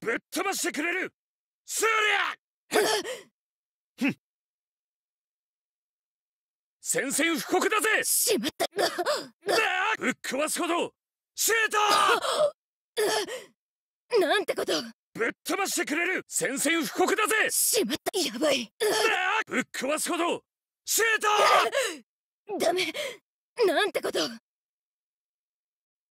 ぶっ飛ばしてくれるそりゃ宣戦布告だぜしまったぶっ壊すほどシュートなんてことぶっ飛ばしてくれる宣戦布告だぜしまったやばいぶっ壊すほどシュートダメなんてこと